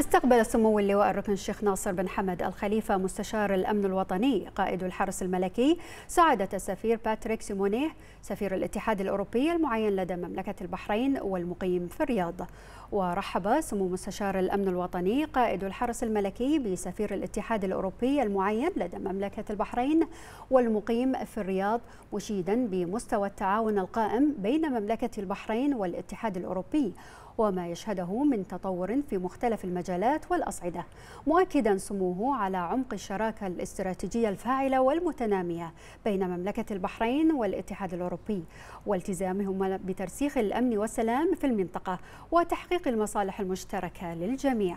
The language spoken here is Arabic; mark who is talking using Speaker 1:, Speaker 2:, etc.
Speaker 1: استقبل
Speaker 2: سمو اللواء الركن الشيخ ناصر بن حمد الخليفة مستشار الأمن الوطني قائد الحرس الملكي سعادة السفير باتريك سيمونيه سفير الاتحاد الأوروبي المعين لدى مملكة البحرين والمقيم في الرياض ورحب سمو مستشار الأمن الوطني قائد الحرس الملكي بسفير الاتحاد الأوروبي المعين لدى مملكة البحرين والمقيم في الرياض مشيدا بمستوى التعاون القائم بين مملكة البحرين والاتحاد الأوروبي وما يشهده من تطور في مختلف المجالات والأصعدة مؤكدا سموه على عمق الشراكة الاستراتيجية الفاعلة والمتنامية بين مملكة البحرين والاتحاد الأوروبي والتزامهما بترسيخ الأمن والسلام في المنطقة وتحقيق لتحقيق المصالح المشتركة للجميع